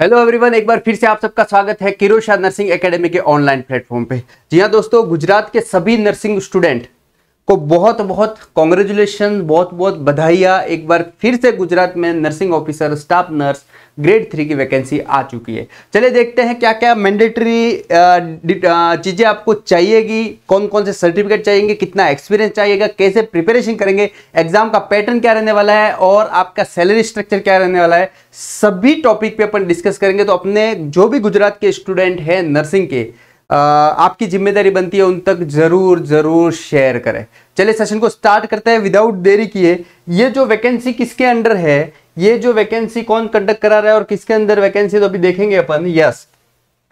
hello everyone एक बार फिर से आप सबका स्वागत है किरोशा नर्सिंग एकेडमी के ऑनलाइन प्लेटफॉर्म पे जी हाँ दोस्तों गुजरात के सभी नर्सिंग स्टूडेंट को बहुत बहुत कॉन्ग्रेचुलेशन बहुत बहुत बधाइया एक बार फिर से गुजरात में nursing officer staff nurse grade three की वैकेंसी आ चुकी है चलिए देखते हैं क्या क्या मैंडेटरी चीज़ें आपको चाहिएगी कौन कौन से सर्टिफिकेट चाहिएंगे कितना एक्सपीरियंस चाहिएगा कैसे प्रिपरेशन करेंगे एग्जाम का पैटर्न क्या रहने वाला है और आपका सैलरी स्ट्रक्चर क्या रहने वाला है सभी टॉपिक पे अपन डिस्कस करेंगे तो अपने जो भी गुजरात के स्टूडेंट हैं नर्सिंग के आपकी जिम्मेदारी बनती है उन तक ज़रूर ज़रूर शेयर करें चलिए सेशन को स्टार्ट करते हैं विदाउट देरी किए ये जो वैकेंसी किसके अंडर है ये जो वैकेंसी कौन कंडक्ट करा रहा है और किसके अंदर वैकेंसी तो अभी देखेंगे अपन यस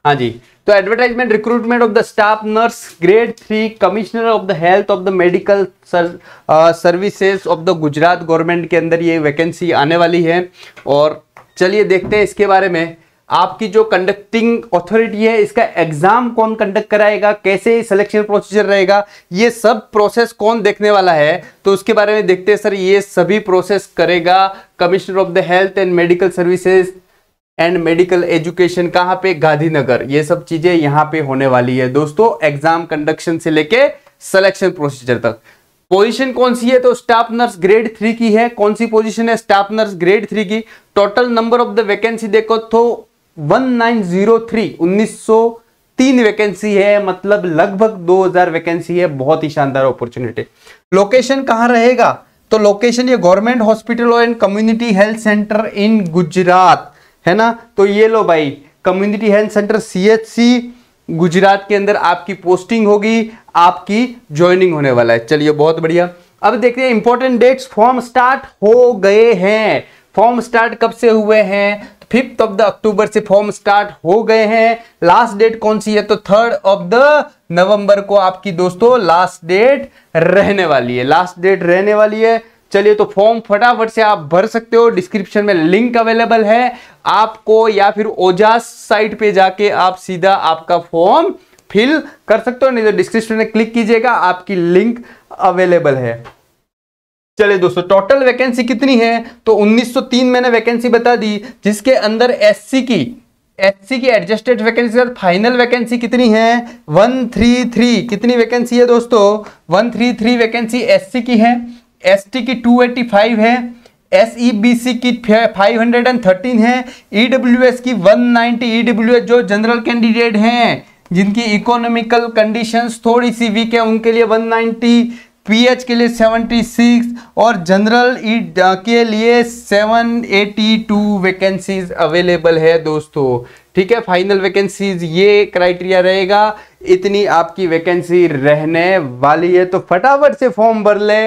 हाँ जी तो advertisement recruitment of the staff nurse grade three commissioner of the health of the medical services of the Gujarat government के अंदर ये वैकेंसी आने वाली है और चलिए देखते हैं इसके बारे में आपकी जो कंडक्टिंग ऑथोरिटी है इसका एग्जाम कौन कंडक्ट कराएगा कैसे सिलेक्शन प्रोसीजर रहेगा ये सब प्रोसेस कौन देखने वाला है तो उसके बारे में देखते हैं सर ये सभी प्रोसेस करेगा commissioner of the health and medical services and medical education कहाँ पे गांधीनगर ये सब चीजें यहाँ पे होने वाली है दोस्तों एग्जाम कंडक्शन से लेके सिलेक्शन प्रोसीजर तक पोजीशन कौन सी है तो स्टाफ नर्स ग्रेड थ्री की है कौन सी पोजीशन है स्टाफ नर्स ग्रेड थ्री की total number of the vacancy देखो तो 1903 वैकेंसी है मतलब लगभग 2000 वैकेंसी है बहुत ही शानदार अपॉर्चुनिटी लोकेशन कहां रहेगा तो लोकेशन ये government hospital and community health centre in Gujarat है ना तो ये लो भाई community health centre CHC Gujarat के अंदर आपकी पोस्टिंग होगी आपकी ज्वाइनिंग होने वाला है चलिए बहुत बढ़िया अब देखते हैं इंपॉर्टेंट डेट्स फॉर्म स्टार्ट हो गए हैं फॉर्म स्टार्ट कब से हुए हैं फिफ्थ ऑफ द अक्टूबर से फॉर्म स्टार्ट हो गए हैं लास्ट डेट कौन सी है तो थर्ड ऑफ द नवंबर को आपकी दोस्तों लास्ट डेट रहने वाली है लास्ट डेट रहने वाली है चलिए तो फॉर्म फटाफट से आप भर सकते हो डिस्क्रिप्शन में लिंक अवेलेबल है आपको या फिर ओजास साइट पे जाके आप सीधा आपका फॉर्म फिल कर सकते हो नहीं तो डिस्क्रिप्शन में क्लिक कीजिएगा आपकी लिंक अवेलेबल है चलिए दोस्तों टोटल वैकेंसी कितनी है तो 1903 मैंने वैकेंसी बता दी जिसके अंदर एससी की एससी की एडजस्टेड वैकेंसी फाइनल वैकेंसी कितनी है 133 कितनी वैकेंसी है दोस्तों 133 वैकेंसी एससी की है एसटी की 285 है एस ई बी सी की 513 है ई डब्ल्यू एस की 190 ई डब्ल्यू एस जो जनरल कैंडिडेट हैं जिनकी इकोनॉमिकल कंडीशंस थोड़ी सी वीक है उनके लिए 190 पीएच के लिए 76 और जनरल के लिए 782 वैकेंसीज अवेलेबल है दोस्तों ठीक है फाइनल वैकेंसीज ये क्राइटेरिया रहेगा इतनी आपकी वैकेंसी रहने वाली है तो फटाफट से फॉर्म भर ले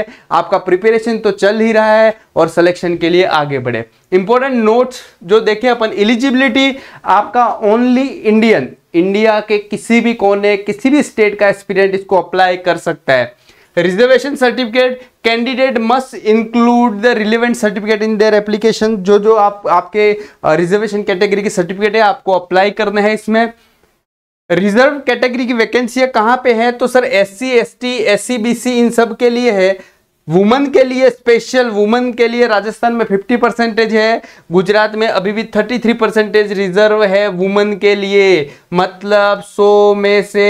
आपका प्रिपरेशन तो चल ही रहा है और सिलेक्शन के लिए आगे बढ़े इंपॉर्टेंट नोट्स जो देखें अपन एलिजिबिलिटी आपका ओनली इंडियन इंडिया के किसी भी कोने किसी भी स्टेट का एस्पिरेंट इसको अप्लाई कर सकता है reservation certificate candidate must include the relevant certificate in their application जो जो आप आपके रिजर्वेशन कैटेगरी के सर्टिफिकेट है आपको अप्लाई करने है इसमें रिजर्व कैटेगरी की वैकेंसियाँ कहाँ पे हैं तो sir S C S T S C B C इन सब के लिए है वुमन के लिए स्पेशल वुमन के लिए राजस्थान में 50 परसेंटेज है गुजरात में अभी भी 33 परसेंटेज रिजर्व है वुमन के लिए मतलब 100 में से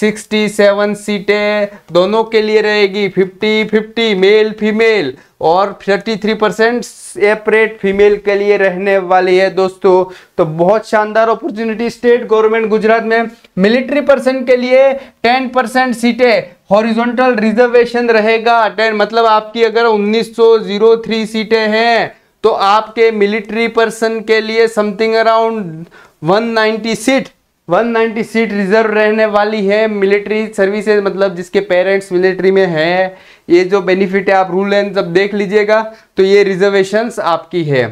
67 सीटें दोनों के लिए रहेगी 50 50 मेल फीमेल और 33 परसेंट सेपरेट फीमेल के लिए रहने वाली है दोस्तों तो बहुत शानदार अपॉर्चुनिटी स्टेट गवर्नमेंट गुजरात में मिलिट्री पर्सन के लिए 10 परसेंट सीटें हॉरिजॉन्टल रिजर्वेशन रहेगा टेन मतलब आपकी अगर 1903 सीटें हैं तो आपके मिलिट्री पर्सन के लिए something around 190 seat 190 seat reserve रहने वाली है मिलिट्री सर्विसेज मतलब जिसके पेरेंट्स मिलिट्री में हैं ये जो बेनिफिट है आप रूल एंड जब देख लीजिएगा तो ये रिजर्वेशन आपकी है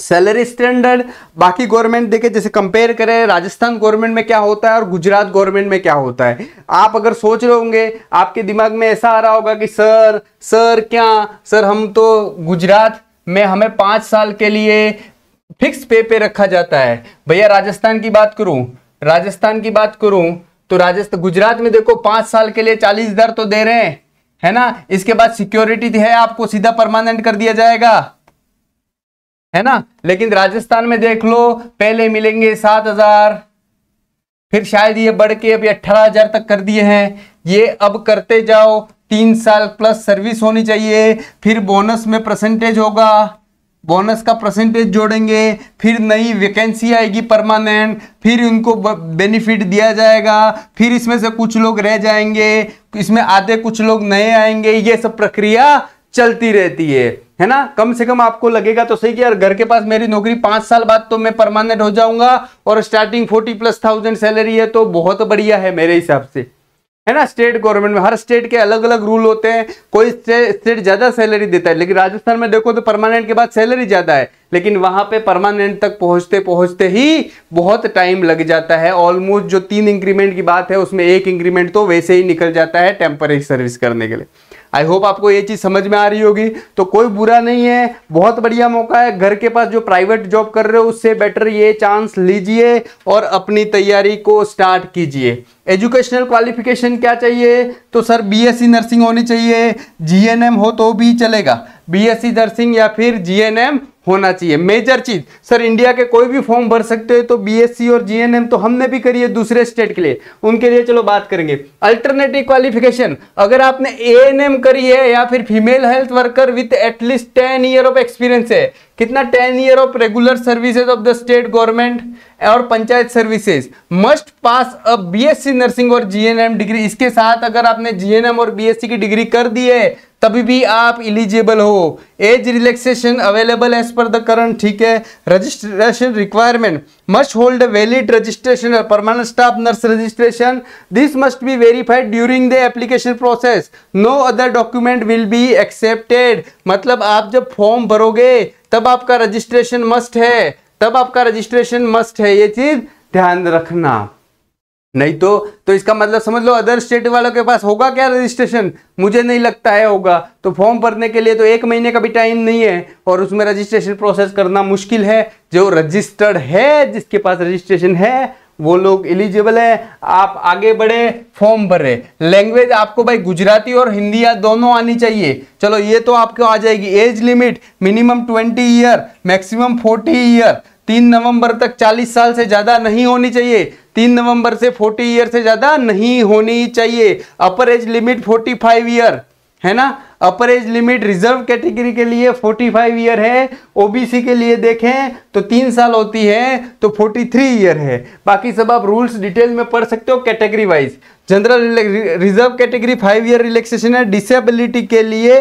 सैलरी स्टैंडर्ड बाकी गवर्नमेंट देखे जैसे कंपेयर करें राजस्थान गवर्नमेंट में क्या होता है और गुजरात गवर्नमेंट में क्या होता है आप अगर सोच रहे होंगे आपके दिमाग में ऐसा आ रहा होगा कि सर सर क्या सर हम तो गुजरात में हमें पाँच साल के लिए फिक्स पे पे रखा जाता है भैया राजस्थान की बात करूं राजस्थान की बात करूं तो राजस्थान गुजरात में देखो पांच साल के लिए चालीस हजार तो दे रहे हैं है ना इसके बाद सिक्योरिटी है आपको सीधा परमानेंट कर दिया जाएगा है ना लेकिन राजस्थान में देख लो पहले मिलेंगे सात हजार फिर शायद ये बढ़ के अभी अट्ठारह हजार तक कर दिए हैं ये अब करते जाओ तीन साल प्लस सर्विस होनी चाहिए फिर बोनस में परसेंटेज होगा बोनस का परसेंटेज जोड़ेंगे फिर नई वैकेंसी आएगी परमानेंट फिर उनको बेनिफिट दिया जाएगा फिर इसमें से कुछ लोग रह जाएंगे इसमें आधे कुछ लोग नए आएंगे ये सब प्रक्रिया चलती रहती है है ना कम से कम आपको लगेगा तो सही कि यार घर के पास मेरी नौकरी पांच साल बाद तो मैं परमानेंट हो जाऊंगा और starting forty plus thousand salary है तो बहुत बढ़िया है मेरे हिसाब से है ना स्टेट गवर्नमेंट में हर स्टेट के अलग अलग रूल होते हैं कोई स्टेट ज़्यादा सैलरी देता है लेकिन राजस्थान में देखो तो परमानेंट के बाद सैलरी ज़्यादा है लेकिन वहाँ पे परमानेंट तक पहुँचते पहुँचते ही बहुत टाइम लग जाता है ऑलमोस्ट जो तीन इंक्रीमेंट की बात है उसमें एक इंक्रीमेंट तो वैसे ही निकल जाता है टेम्परेरी सर्विस करने के लिए आई होप आपको ये चीज़ समझ में आ रही होगी तो कोई बुरा नहीं है बहुत बढ़िया मौका है घर के पास जो प्राइवेट जॉब कर रहे हो उससे बेटर ये चांस लीजिए और अपनी तैयारी को स्टार्ट कीजिए एजुकेशनल क्वालिफिकेशन क्या चाहिए तो सर बीएससी नर्सिंग होनी चाहिए जीएनएम हो तो भी चलेगा बीएससी नर्सिंग या फिर जीएनएम होना चाहिए मेजर चीज़ सर इंडिया के कोई भी फॉर्म भर सकते हो तो बीएससी और जीएनएम तो हमने भी करी है दूसरे स्टेट के लिए उनके लिए चलो बात करेंगे अल्टरनेटिव क्वालिफिकेशन अगर आपने एएनएम करी है या फिर female health worker with at least ten year of experience है कितना ten year of regular services of the state government और panchayat services must pass a BSc nursing और जीएनएम डिग्री इसके साथ अगर आपने जीएनएम और बीएससी की डिग्री कर दी है तभी भी आप इलिजिबल हो age relaxation available as per the current ठीक है registration requirement must hold valid registration permanent staff nurse registration this must be verified during the application process no other document will be accepted मतलब आप जब form भरोगे तब आपका registration must है तब आपका रजिस्ट्रेशन मस्ट है ये चीज़ ध्यान रखना नहीं तो तो इसका मतलब समझ लो अदर स्टेट वालों के पास होगा क्या रजिस्ट्रेशन मुझे नहीं लगता है होगा तो फॉर्म भरने के लिए तो एक महीने का भी टाइम नहीं है और उसमें रजिस्ट्रेशन प्रोसेस करना मुश्किल है जो रजिस्टर्ड है जिसके पास रजिस्ट्रेशन है वो लोग एलिजिबल है आप आगे बढ़े फॉर्म भरे लैंग्वेज आपको भाई गुजराती और हिंदी या दोनों आनी चाहिए चलो ये तो आपको आ जाएगी age limit minimum twenty year maximum forty year तीन नवंबर तक चालीस साल से ज़्यादा नहीं होनी चाहिए तीन नवंबर से फोर्टी ईयर से ज़्यादा नहीं होनी चाहिए upper age limit forty five year है ना upper age limit reserve category के लिए फोर्टी फाइव ईयर है ओबीसी के लिए देखें तो तीन साल होती है तो फोर्टी थ्री ईयर है बाकी सब आप रूल्स डिटेल में पढ़ सकते हो category wise general reserve category five year relaxation है डिसेबिलिटी के लिए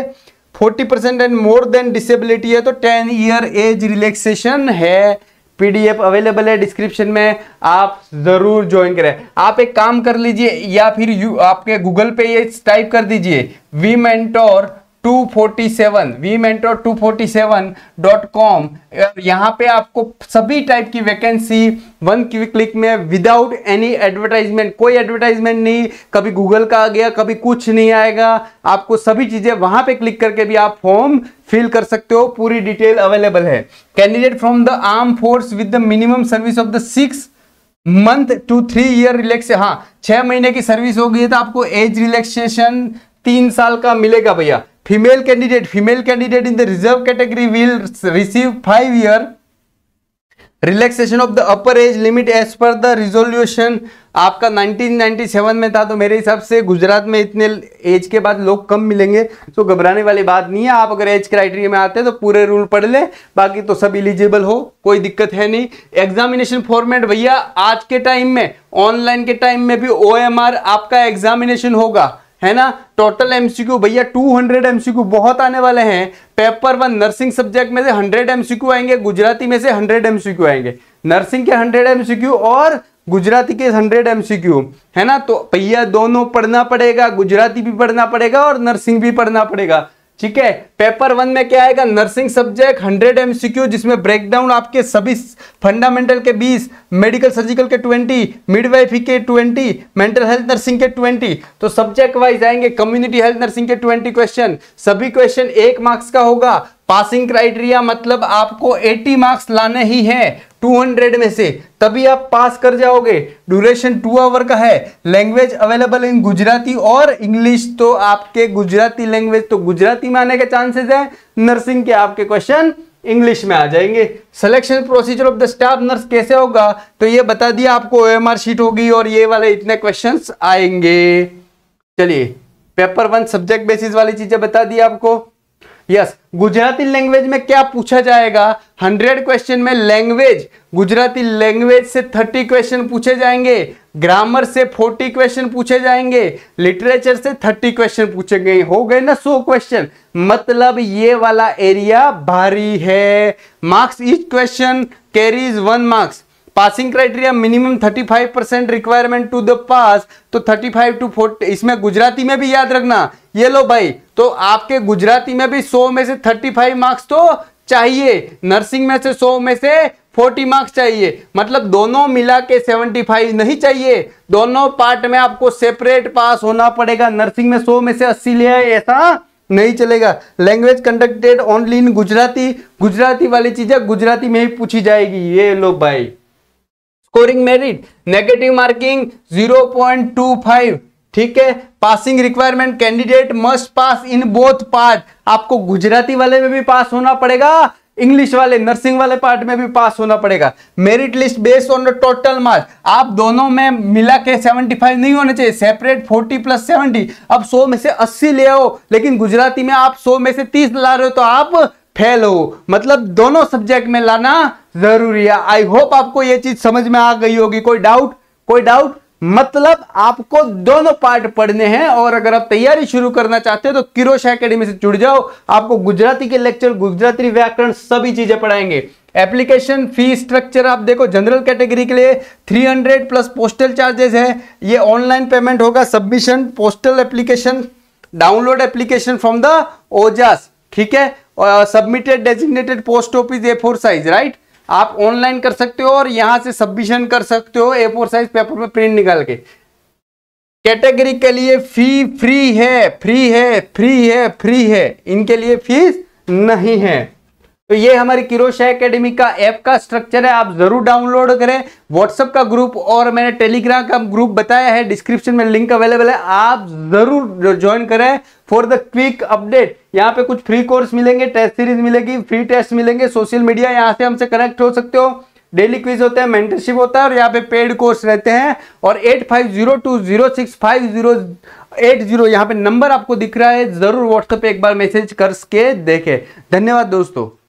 40 percent and more than disability है तो 10 ईयर एज रिलैक्सेशन है पीडीएफ अवेलेबल है डिस्क्रिप्शन में आप ज़रूर ज्वाइन करें आप एक काम कर लीजिए या फिर यू आपके गूगल पे ये टाइप कर दीजिए वी मेंटोर 247 vmentor247.com यहाँ पे आपको सभी टाइप की वैकेंसी वन क्लिक में विदाउट एनी एडवर्टाइजमेंट कोई एडवर्टाइजमेंट नहीं कभी गूगल का आ गया कभी कुछ नहीं आएगा आपको सभी चीज़ें वहां पे क्लिक करके भी आप फॉर्म फिल कर सकते हो पूरी डिटेल अवेलेबल है candidate from the arm force with the minimum service of the six month to three year relax हाँ छह महीने की सर्विस होगी तो आपको एज रिलैक्सेशन तीन साल का मिलेगा भैया female candidate female candidate in the reserve category will receive five year relaxation of the upper age limit as per the resolution आपका 1997 में था तो मेरे हिसाब से गुजरात में इतने एज के बाद लोग कम मिलेंगे तो घबराने वाली बात नहीं है आप अगर एज क्राइटेरिया में आते हैं तो पूरे रूल पढ़ लें बाकी तो सब इलिजिबल हो कोई दिक्कत है नहीं एग्जामिनेशन फॉर्मेट भैया आज के टाइम में ऑनलाइन के टाइम में भी ओ आपका एग्जामिनेशन होगा है ना टोटल एमसीक्यू भैया 200 एमसीक्यू बहुत आने वाले हैं पेपर वन नर्सिंग सब्जेक्ट में से 100 एमसीक्यू आएंगे गुजराती में से 100 एमसीक्यू आएंगे नर्सिंग के 100 एमसीक्यू और गुजराती के 100 एमसीक्यू है ना तो भैया दोनों पढ़ना पड़ेगा गुजराती भी पढ़ना पड़ेगा और नर्सिंग भी पढ़ना पड़ेगा ठीक है पेपर वन में क्या आएगा नर्सिंग सब्जेक्ट हंड्रेड एमसीक्यू जिसमें ब्रेकडाउन आपके सभी फंडामेंटल के बीस मेडिकल सर्जिकल के ट्वेंटी मिडवाइफी के ट्वेंटी मेंटल हेल्थ नर्सिंग के ट्वेंटी तो सब्जेक्ट वाइज आएंगे कम्युनिटी हेल्थ नर्सिंग के ट्वेंटी क्वेश्चन सभी क्वेश्चन एक मार्क्स का होगा पासिंग क्राइटेरिया मतलब आपको 80 मार्क्स लाने ही है 200 में से तभी आप पास कर जाओगे ड्यूरेशन टू आवर का है लैंग्वेज अवेलेबल इन गुजराती और इंग्लिश तो आपके गुजराती लैंग्वेज तो गुजराती में आने के चांसेस है नर्सिंग के आपके क्वेश्चन इंग्लिश में आ जाएंगे selection procedure of the staff nurse कैसे होगा तो ये बता दिया आपको ओ शीट होगी और ये वाले इतने क्वेश्चन आएंगे चलिए पेपर वन सब्जेक्ट बेसिस वाली चीजें बता दी आपको यस गुजराती लैंग्वेज में क्या पूछा जाएगा हंड्रेड क्वेश्चन में लैंग्वेज गुजराती लैंग्वेज से थर्टी क्वेश्चन पूछे जाएंगे ग्रामर से फोर्टी क्वेश्चन पूछे जाएंगे लिटरेचर से थर्टी क्वेश्चन पूछे गए हो गए ना सो क्वेश्चन मतलब ये वाला एरिया भारी है marks each question carries one marks passing criteria minimum 35 percent requirement to the pass तो 35 टू फोर्टी इसमें गुजराती में भी याद रखना ये लो भाई तो आपके गुजराती में भी 100 में से 35 मार्क्स तो चाहिए नर्सिंग में से 100 में से 40 मार्क्स चाहिए मतलब दोनों मिला के फाइव नहीं चाहिए दोनों पार्ट में आपको सेपरेट पास होना पड़ेगा नर्सिंग में सौ में से ले लिया ऐसा नहीं चलेगा language conducted only in Gujarati Gujarati वाली चीजें गुजराती में ही पूछी जाएगी ये लो भाई स्कोरिंग मेरिट नेगेटिव मार्किंग 0.25 ठीक है passing requirement candidate must pass in both part आपको गुजराती वाले में भी पास होना पड़ेगा इंग्लिश वाले नर्सिंग वाले पार्ट में भी पास होना पड़ेगा merit list based on the total marks आप दोनों में मिला के 75 नहीं होने चाहिए सेपरेट 40 प्लस 70 अब 100 में से 80 ले आओ लेकिन गुजराती में आप 100 में से 30 ला रहे हो तो आप फेल हो मतलब दोनों सब्जेक्ट में लाना जरूरी है आई होप आपको ये चीज समझ में आ गई होगी कोई डाउट कोई डाउट मतलब आपको दोनों पार्ट पढ़ने हैं और अगर आप तैयारी शुरू करना चाहते हो तो किरोश एकेडमी से जुड़ जाओ आपको गुजराती के लेक्चर गुजराती व्याकरण सभी चीजें पढ़ाएंगे एप्लीकेशन फी स्ट्रक्चर आप देखो जनरल कैटेगरी के लिए 300 प्लस पोस्टल चार्जेस है ये ऑनलाइन पेमेंट होगा submission postal application download application from the OJAS ठीक है submitted designated post office A four size right आप ऑनलाइन कर सकते हो और यहां से सबमिशन कर सकते हो ए फोर साइज पेपर में प्रिंट निकाल के कैटेगरी के लिए फी फ्री है फ्री है फ्री है फ्री है इनके लिए फीस नहीं है तो ये हमारी किरोशा एकेडमी का ऐप का स्ट्रक्चर है आप जरूर डाउनलोड करें व्हाट्सएप का ग्रुप और मैंने टेलीग्राम का ग्रुप बताया है डिस्क्रिप्शन में लिंक अवेलेबल है आप जरूर ज्वाइन करें फॉर द क्विक अपडेट यहाँ पे कुछ फ्री कोर्स मिलेंगे टेस्ट सीरीज मिलेगी फ्री टेस्ट मिलेंगे सोशल मीडिया यहाँ से हमसे कनेक्ट हो सकते हो डेली क्विज होते हैं मेंटरशिप होता है और यहाँ पे पेड कोर्स रहते हैं और eight five zero two zero six five zero eight zero यहाँ पे नंबर आपको दिख रहा है जरूर व्हाट्सएप पे एक बार मैसेज करके देखें धन्यवाद दोस्तों